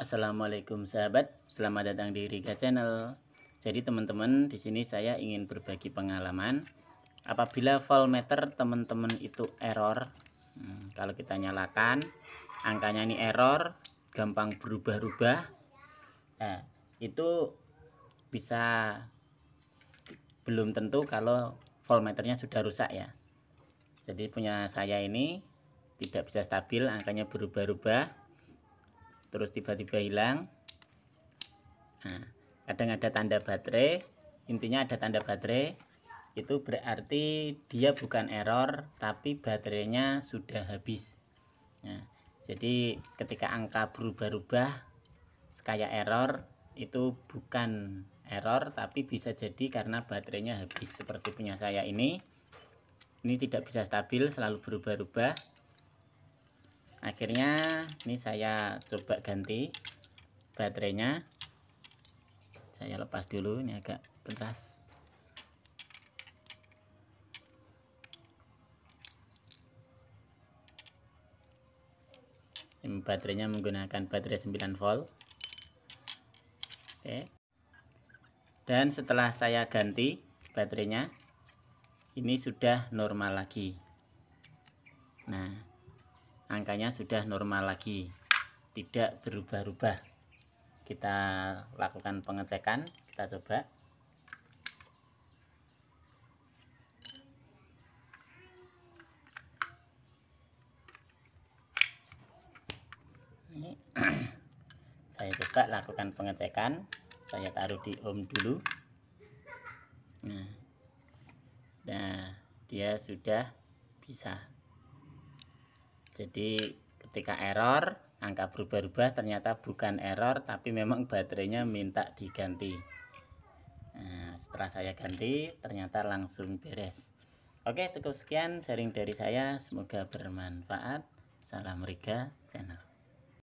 Assalamualaikum sahabat, selamat datang di Riga Channel. Jadi teman-teman, di sini saya ingin berbagi pengalaman. Apabila voltmeter teman-teman itu error, hmm, kalau kita nyalakan, angkanya ini error, gampang berubah-ubah. Nah, itu bisa belum tentu kalau voltmeternya sudah rusak ya. Jadi punya saya ini tidak bisa stabil, angkanya berubah-ubah terus tiba-tiba hilang nah, kadang ada tanda baterai intinya ada tanda baterai itu berarti dia bukan error tapi baterainya sudah habis nah, jadi ketika angka berubah-ubah sekaya error itu bukan error tapi bisa jadi karena baterainya habis seperti punya saya ini ini tidak bisa stabil selalu berubah-ubah akhirnya ini saya coba ganti baterainya saya lepas dulu ini agak keras ini baterainya menggunakan baterai 9 volt oke dan setelah saya ganti baterainya ini sudah normal lagi nah angkanya sudah normal lagi tidak berubah-ubah kita lakukan pengecekan kita coba ini saya coba lakukan pengecekan saya taruh di ohm dulu nah, nah dia sudah bisa jadi ketika error angka berubah-ubah ternyata bukan error tapi memang baterainya minta diganti nah, setelah saya ganti ternyata langsung beres oke cukup sekian sharing dari saya semoga bermanfaat salam Riga channel